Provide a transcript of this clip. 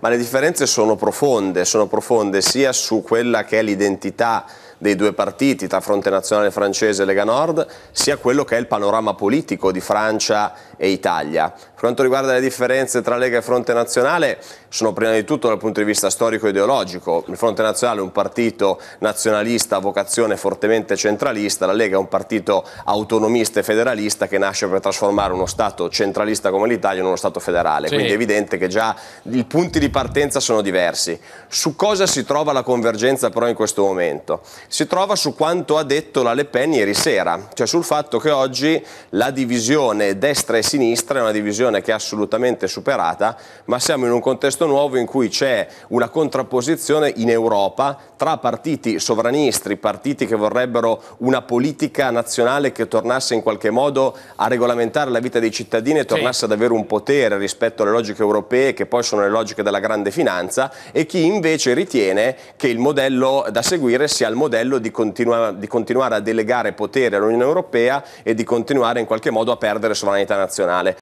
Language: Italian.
ma le differenze sono profonde, sono profonde sia su quella che è l'identità dei due partiti, tra Fronte Nazionale Francese e Lega Nord, sia quello che è il panorama politico di Francia e Italia. Per quanto riguarda le differenze tra Lega e Fronte Nazionale, sono prima di tutto dal punto di vista storico-ideologico. e Il Fronte Nazionale è un partito nazionalista a vocazione fortemente centralista, la Lega è un partito autonomista e federalista che nasce per trasformare uno Stato centralista come l'Italia in uno Stato federale. Sì. Quindi è evidente che già i punti di partenza sono diversi. Su cosa si trova la convergenza però in questo momento? si trova su quanto ha detto la Le Pen ieri sera, cioè sul fatto che oggi la divisione destra e sinistra è una divisione che è assolutamente superata, ma siamo in un contesto nuovo in cui c'è una contrapposizione in Europa tra partiti sovranisti, partiti che vorrebbero una politica nazionale che tornasse in qualche modo a regolamentare la vita dei cittadini e tornasse sì. ad avere un potere rispetto alle logiche europee che poi sono le logiche della grande finanza e chi invece ritiene che il modello da seguire sia il modello modello di, continua, di continuare a delegare potere all'Unione Europea e di continuare in qualche modo a perdere sovranità nazionale.